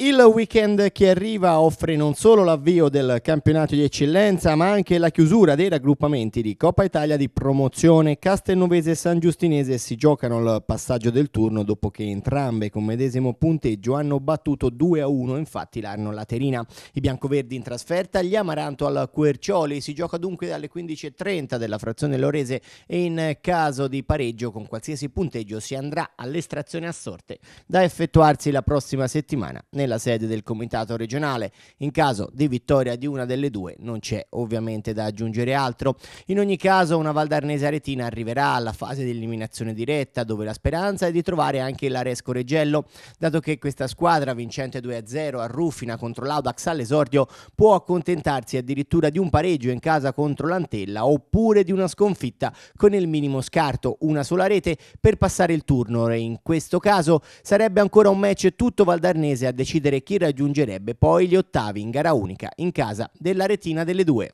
Il weekend che arriva offre non solo l'avvio del campionato di eccellenza, ma anche la chiusura dei raggruppamenti di Coppa Italia di promozione. Castelnovese e San Giustinese si giocano il passaggio del turno dopo che entrambe con medesimo punteggio hanno battuto 2-1, infatti l'hanno laterina. I biancoverdi in trasferta, gli Amaranto al Quercioli. Si gioca dunque alle 15.30 della frazione Lorese e in caso di pareggio con qualsiasi punteggio si andrà all'estrazione a sorte da effettuarsi la prossima settimana nella nella sede del Comitato regionale. In caso di vittoria di una delle due non c'è ovviamente da aggiungere altro. In ogni caso una Valdarnese aretina arriverà alla fase di eliminazione diretta dove la speranza è di trovare anche l'Aresco Reggello, dato che questa squadra vincente 2-0 a Ruffina contro l'Audax all'esordio può accontentarsi addirittura di un pareggio in casa contro l'Antella oppure di una sconfitta con il minimo scarto, una sola rete per passare il turno. e In questo caso sarebbe ancora un match tutto valdarnese a decidere decidere chi raggiungerebbe poi gli ottavi in gara unica in casa dell'Aretina delle due.